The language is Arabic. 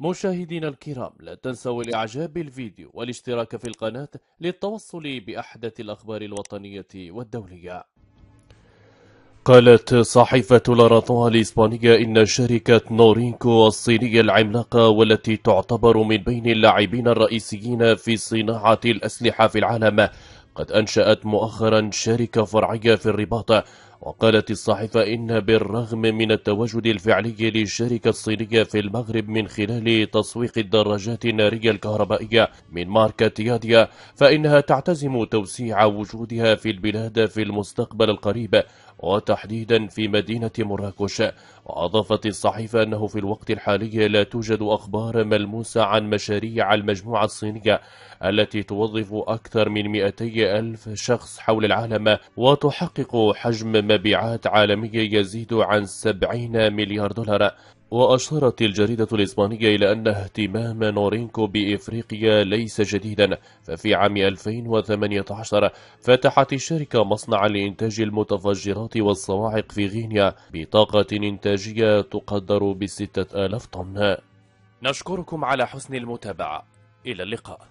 مشاهدينا الكرام لا تنسوا الاعجاب بالفيديو والاشتراك في القناة للتوصل بأحدث الأخبار الوطنية والدولية قالت صحيفة لاراطوا الإسبانية إن شركة نورينكو الصينية العملاقة والتي تعتبر من بين اللاعبين الرئيسيين في صناعة الأسلحة في العالم قد أنشأت مؤخرا شركة فرعية في الرباط وقالت الصحيفة إن بالرغم من التواجد الفعلي للشركة الصينية في المغرب من خلال تسويق الدراجات النارية الكهربائية من ماركة ياديا فإنها تعتزم توسيع وجودها في البلاد في المستقبل القريب وتحديدا في مدينة مراكش وأضافت الصحيفة أنه في الوقت الحالي لا توجد أخبار ملموسة عن مشاريع المجموعة الصينية التي توظف أكثر من 200 ألف شخص حول العالم وتحقق حجم المبيعات عالمية يزيد عن 70 مليار دولار وأشارت الجريدة الإسبانية إلى أن اهتمام نورينكو بإفريقيا ليس جديدا ففي عام 2018 فتحت الشركة مصنعا لإنتاج المتفجرات والصواعق في غينيا بطاقة إنتاجية تقدر بستة آلاف طن نشكركم على حسن المتابعة إلى اللقاء